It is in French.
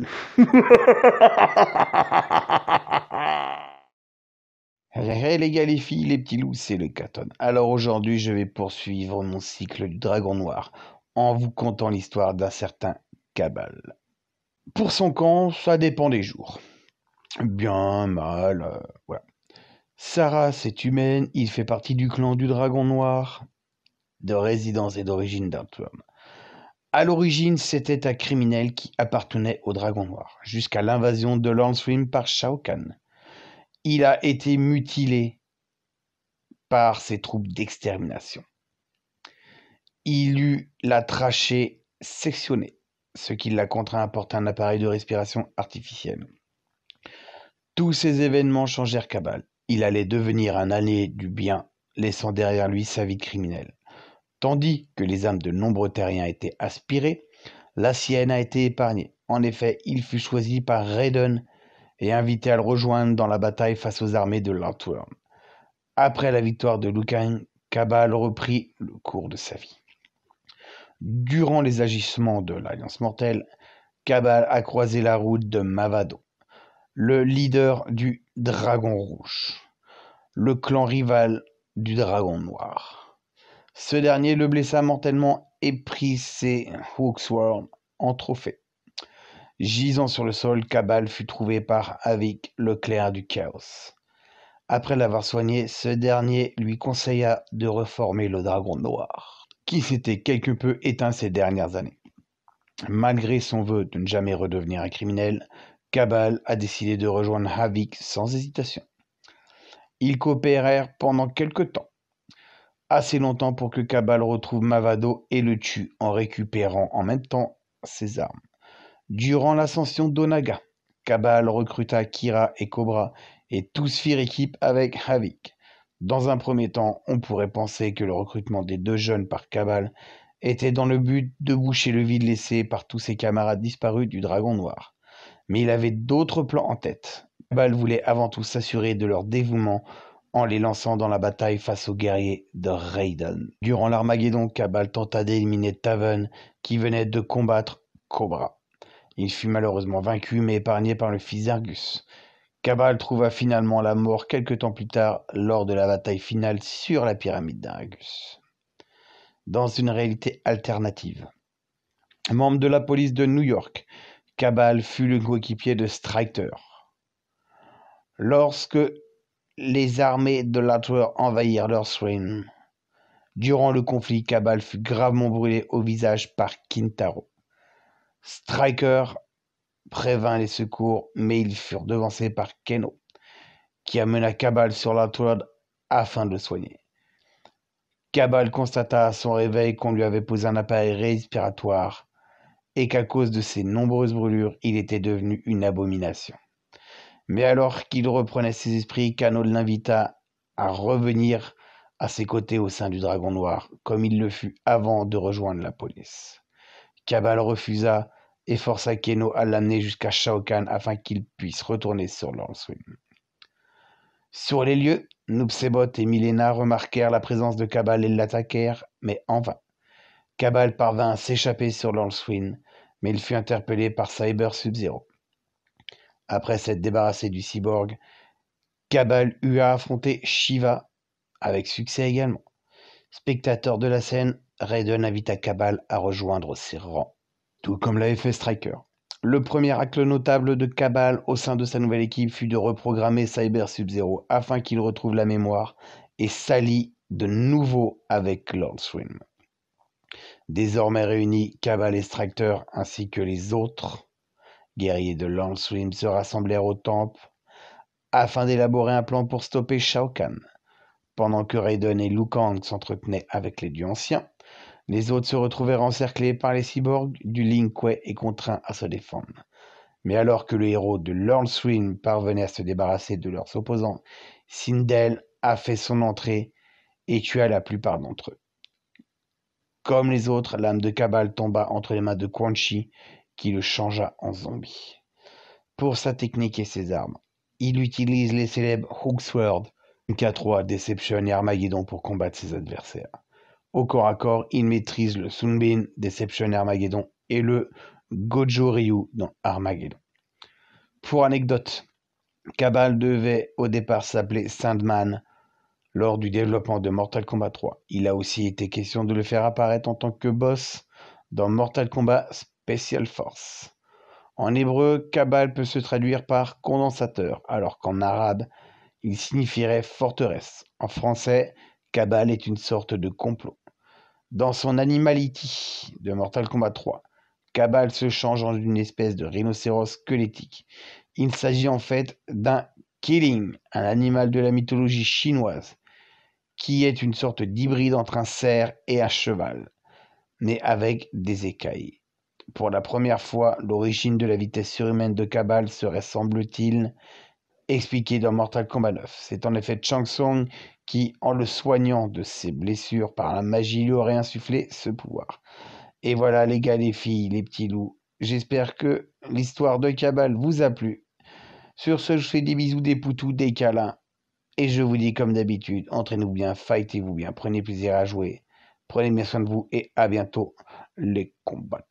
les gars, les filles, les petits loups, c'est le Caton. Alors aujourd'hui, je vais poursuivre mon cycle du Dragon Noir en vous contant l'histoire d'un certain Cabal. Pour son camp, ça dépend des jours. Bien, mal, euh, voilà. Sarah, c'est humaine, il fait partie du clan du Dragon Noir, de résidence et d'origine d'Antoine à l'origine, c'était un criminel qui appartenait au Dragon Noir, jusqu'à l'invasion de Lanswim par Shao Kahn. Il a été mutilé par ses troupes d'extermination. Il eut la trachée sectionnée, ce qui l'a contraint à porter un appareil de respiration artificielle. Tous ces événements changèrent Cabal. Il allait devenir un allié du bien, laissant derrière lui sa vie criminelle. Tandis que les âmes de nombreux terriens étaient aspirées, la sienne a été épargnée. En effet, il fut choisi par Raiden et invité à le rejoindre dans la bataille face aux armées de Lantworm. Après la victoire de Lucan, Cabal reprit le cours de sa vie. Durant les agissements de l'Alliance mortelle, Cabal a croisé la route de Mavado, le leader du Dragon Rouge, le clan rival du Dragon Noir. Ce dernier le blessa mortellement et prit ses Hawksworth en trophée. Gisant sur le sol, Cabal fut trouvé par Havik, le clerc du chaos. Après l'avoir soigné, ce dernier lui conseilla de reformer le dragon noir, qui s'était quelque peu éteint ces dernières années. Malgré son vœu de ne jamais redevenir un criminel, Cabal a décidé de rejoindre Havik sans hésitation. Ils coopérèrent pendant quelque temps, assez longtemps pour que Cabal retrouve Mavado et le tue en récupérant en même temps ses armes. Durant l'ascension d'Onaga, Cabal recruta Kira et Cobra et tous firent équipe avec Havik. Dans un premier temps, on pourrait penser que le recrutement des deux jeunes par Cabal était dans le but de boucher le vide laissé par tous ses camarades disparus du Dragon Noir. Mais il avait d'autres plans en tête. Cabal voulait avant tout s'assurer de leur dévouement en les lançant dans la bataille face aux guerriers de Raiden. Durant l'Armageddon, Cabal tenta d'éliminer Taven qui venait de combattre Cobra. Il fut malheureusement vaincu mais épargné par le fils d'Argus. Cabal trouva finalement la mort quelque temps plus tard lors de la bataille finale sur la pyramide d'Argus. Dans une réalité alternative. Membre de la police de New York, Cabal fut le coéquipier de Striker. Lorsque les armées de l'Atwer envahirent leur Swim. Durant le conflit, Cabal fut gravement brûlé au visage par Kintaro. Striker prévint les secours, mais ils furent devancés par Keno, qui amena Cabal sur l'Artworld afin de le soigner. Cabal constata à son réveil qu'on lui avait posé un appareil respiratoire et qu'à cause de ses nombreuses brûlures, il était devenu une abomination. Mais alors qu'il reprenait ses esprits, Kano l'invita à revenir à ses côtés au sein du Dragon Noir, comme il le fut avant de rejoindre la police. Kabal refusa et força Keno à l'amener jusqu'à Shao Kahn afin qu'il puisse retourner sur Swim. Sur les lieux, Noobsebot et Milena remarquèrent la présence de Kabal et l'attaquèrent, mais en vain. Kabal parvint à s'échapper sur Lanswing, mais il fut interpellé par Cyber Sub-Zero. Après s'être débarrassé du cyborg, Cabal eut à affronter Shiva, avec succès également. Spectateur de la scène, Raiden invita Cabal à rejoindre ses rangs, tout comme l'avait fait Striker. Le premier acte notable de Cabal au sein de sa nouvelle équipe fut de reprogrammer Cyber Sub-Zero afin qu'il retrouve la mémoire et s'allie de nouveau avec Lord Swim. Désormais réunis, Cabal et Striker ainsi que les autres guerriers de Landswim se rassemblèrent au temple afin d'élaborer un plan pour stopper Shao Kahn. Pendant que Raiden et Lukang s'entretenaient avec les dieux anciens, les autres se retrouvèrent encerclés par les cyborgs du Lin et contraints à se défendre. Mais alors que le héros de Lord parvenait à se débarrasser de leurs opposants, Sindel a fait son entrée et tua la plupart d'entre eux. Comme les autres, l'âme de Cabal tomba entre les mains de Quan Chi qui le changea en zombie. Pour sa technique et ses armes, il utilise les célèbres Hooksword, K3, Deception et Armageddon pour combattre ses adversaires. Au corps à corps, il maîtrise le Sunbin, Deception et Armageddon et le Gojo Ryu dans Armageddon. Pour anecdote, Cabal devait au départ s'appeler Sandman lors du développement de Mortal Kombat 3. Il a aussi été question de le faire apparaître en tant que boss dans Mortal Kombat en hébreu, Kabbal peut se traduire par condensateur, alors qu'en arabe, il signifierait forteresse. En français, Kabbal est une sorte de complot. Dans son Animality de Mortal Kombat 3, Kabbal se change en une espèce de rhinocéros squelettique. Il s'agit en fait d'un killing, un animal de la mythologie chinoise, qui est une sorte d'hybride entre un cerf et un cheval, mais avec des écailles. Pour la première fois, l'origine de la vitesse surhumaine de Kabal serait, semble-t-il, expliquée dans Mortal Kombat 9. C'est en effet Chang Song qui, en le soignant de ses blessures par la magie, lui aurait insufflé ce pouvoir. Et voilà les gars, les filles, les petits loups. J'espère que l'histoire de Kabal vous a plu. Sur ce, je vous fais des bisous, des poutous, des câlins. Et je vous dis comme d'habitude, entraînez-vous bien, fightez-vous bien, prenez plaisir à jouer, prenez bien soin de vous et à bientôt les combats.